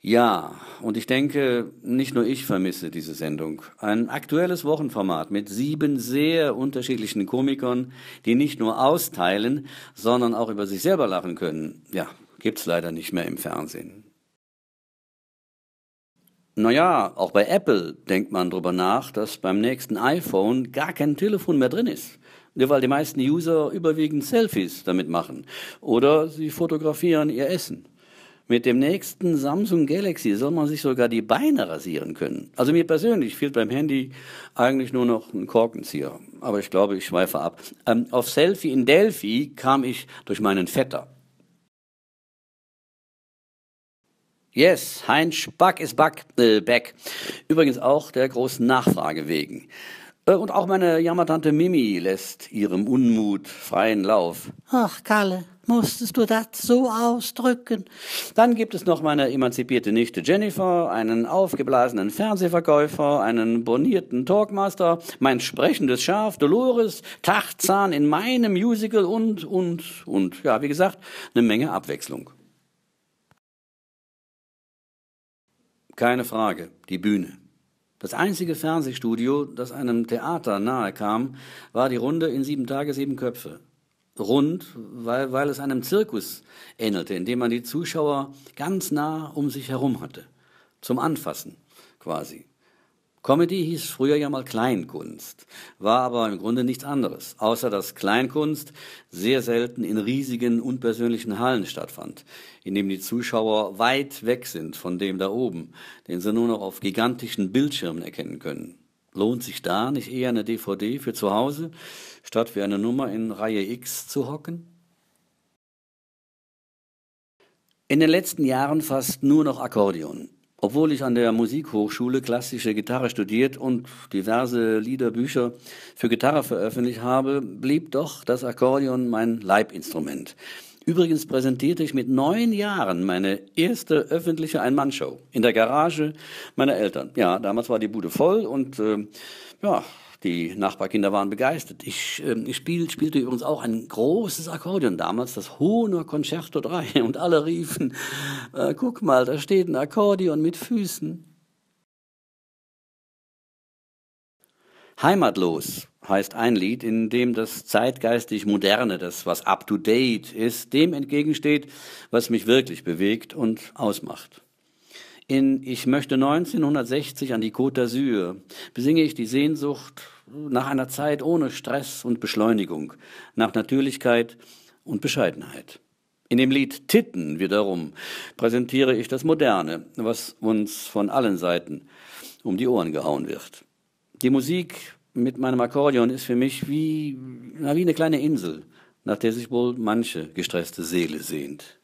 Ja, und ich denke, nicht nur ich vermisse diese Sendung. Ein aktuelles Wochenformat mit sieben sehr unterschiedlichen Komikern, die nicht nur austeilen, sondern auch über sich selber lachen können. Ja, gibt's leider nicht mehr im Fernsehen. Naja, auch bei Apple denkt man darüber nach, dass beim nächsten iPhone gar kein Telefon mehr drin ist weil die meisten User überwiegend Selfies damit machen oder sie fotografieren ihr Essen. Mit dem nächsten Samsung Galaxy soll man sich sogar die Beine rasieren können. Also mir persönlich fehlt beim Handy eigentlich nur noch ein Korkenzieher. Aber ich glaube, ich schweife ab. Ähm, auf Selfie in Delphi kam ich durch meinen Vetter. Yes, Heinz Spack ist back, äh, back. Übrigens auch der großen Nachfrage wegen. Äh, und auch meine Jammertante Mimi lässt ihrem Unmut freien Lauf. Ach, Kalle, musstest du das so ausdrücken? Dann gibt es noch meine emanzipierte Nichte Jennifer, einen aufgeblasenen Fernsehverkäufer, einen bornierten Talkmaster, mein sprechendes Schaf Dolores, Tachzahn in meinem Musical und, und, und. Ja, wie gesagt, eine Menge Abwechslung. Keine Frage, die Bühne. Das einzige Fernsehstudio, das einem Theater nahe kam, war die Runde in sieben Tage, sieben Köpfe. Rund, weil, weil es einem Zirkus ähnelte, in dem man die Zuschauer ganz nah um sich herum hatte. Zum Anfassen quasi. Comedy hieß früher ja mal Kleinkunst, war aber im Grunde nichts anderes, außer dass Kleinkunst sehr selten in riesigen, unpersönlichen Hallen stattfand, in dem die Zuschauer weit weg sind von dem da oben, den sie nur noch auf gigantischen Bildschirmen erkennen können. Lohnt sich da nicht eher eine DVD für zu Hause, statt für eine Nummer in Reihe X zu hocken? In den letzten Jahren fast nur noch Akkordeon. Obwohl ich an der Musikhochschule klassische Gitarre studiert und diverse Liederbücher für Gitarre veröffentlicht habe, blieb doch das Akkordeon mein Leibinstrument. Übrigens präsentierte ich mit neun Jahren meine erste öffentliche Ein-Mann-Show in der Garage meiner Eltern. Ja, damals war die Bude voll und äh, ja, die Nachbarkinder waren begeistert. Ich, äh, ich spiel, spielte übrigens auch ein großes Akkordeon damals, das Hohner Concerto 3. Und alle riefen, äh, guck mal, da steht ein Akkordeon mit Füßen. Heimatlos heißt ein Lied, in dem das zeitgeistig Moderne, das was up-to-date ist, dem entgegensteht, was mich wirklich bewegt und ausmacht. In Ich möchte 1960 an die Côte d'Azur besinge ich die Sehnsucht nach einer Zeit ohne Stress und Beschleunigung, nach Natürlichkeit und Bescheidenheit. In dem Lied Titten wiederum präsentiere ich das Moderne, was uns von allen Seiten um die Ohren gehauen wird. Die Musik mit meinem Akkordeon ist für mich wie, na, wie eine kleine Insel, nach der sich wohl manche gestresste Seele sehnt.